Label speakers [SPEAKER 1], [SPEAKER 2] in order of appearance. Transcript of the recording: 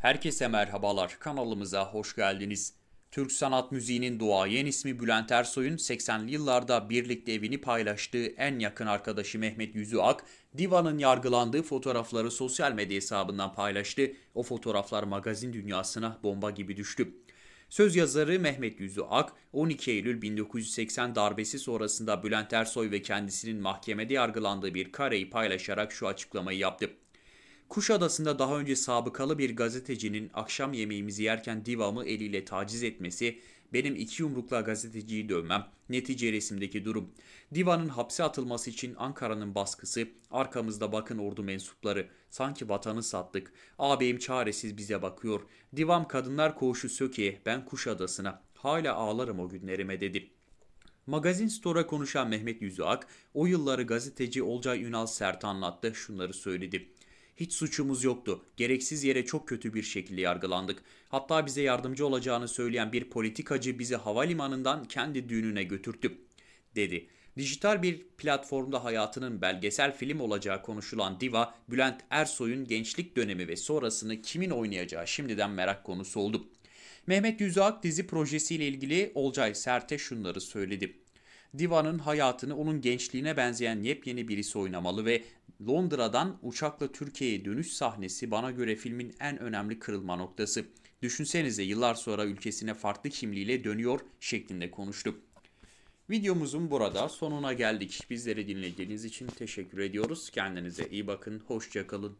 [SPEAKER 1] Herkese merhabalar, kanalımıza hoş geldiniz. Türk sanat müziğinin duayen ismi Bülent Ersoy'un 80'li yıllarda birlikte evini paylaştığı en yakın arkadaşı Mehmet Yüzüak, Diva'nın yargılandığı fotoğrafları sosyal medya hesabından paylaştı. O fotoğraflar magazin dünyasına bomba gibi düştü. Söz yazarı Mehmet Yüzü 12 Eylül 1980 darbesi sonrasında Bülent Ersoy ve kendisinin mahkemede yargılandığı bir kareyi paylaşarak şu açıklamayı yaptı. Kuşadası'nda daha önce sabıkalı bir gazetecinin akşam yemeğimizi yerken divamı eliyle taciz etmesi, benim iki yumrukla gazeteciyi dövmem, netice resimdeki durum. Divanın hapse atılması için Ankara'nın baskısı, arkamızda bakın ordu mensupları, sanki vatanı sattık, ağabeyim çaresiz bize bakıyor, divam kadınlar koğuşu Söke'ye, ben Kuşadası'na, hala ağlarım o günlerime dedi.'' Magazin Store'a konuşan Mehmet Yüzüak, o yılları gazeteci Olcay Ünal Sert anlattı, şunları söyledi. Hiç suçumuz yoktu. Gereksiz yere çok kötü bir şekilde yargılandık. Hatta bize yardımcı olacağını söyleyen bir politikacı bizi havalimanından kendi düğününe götürdü." dedi. Dijital bir platformda hayatının belgesel film olacağı konuşulan diva Bülent Ersoy'un gençlik dönemi ve sonrasını kimin oynayacağı şimdiden merak konusu oldu. Mehmet Yüzak dizi projesiyle ilgili Olcay Sert'e şunları söyledi. Diva'nın hayatını onun gençliğine benzeyen yepyeni birisi oynamalı ve Londra'dan uçakla Türkiye'ye dönüş sahnesi bana göre filmin en önemli kırılma noktası. Düşünsenize yıllar sonra ülkesine farklı kimliğiyle dönüyor şeklinde konuştuk. Videomuzun burada sonuna geldik. Bizleri dinlediğiniz için teşekkür ediyoruz. Kendinize iyi bakın, hoşçakalın.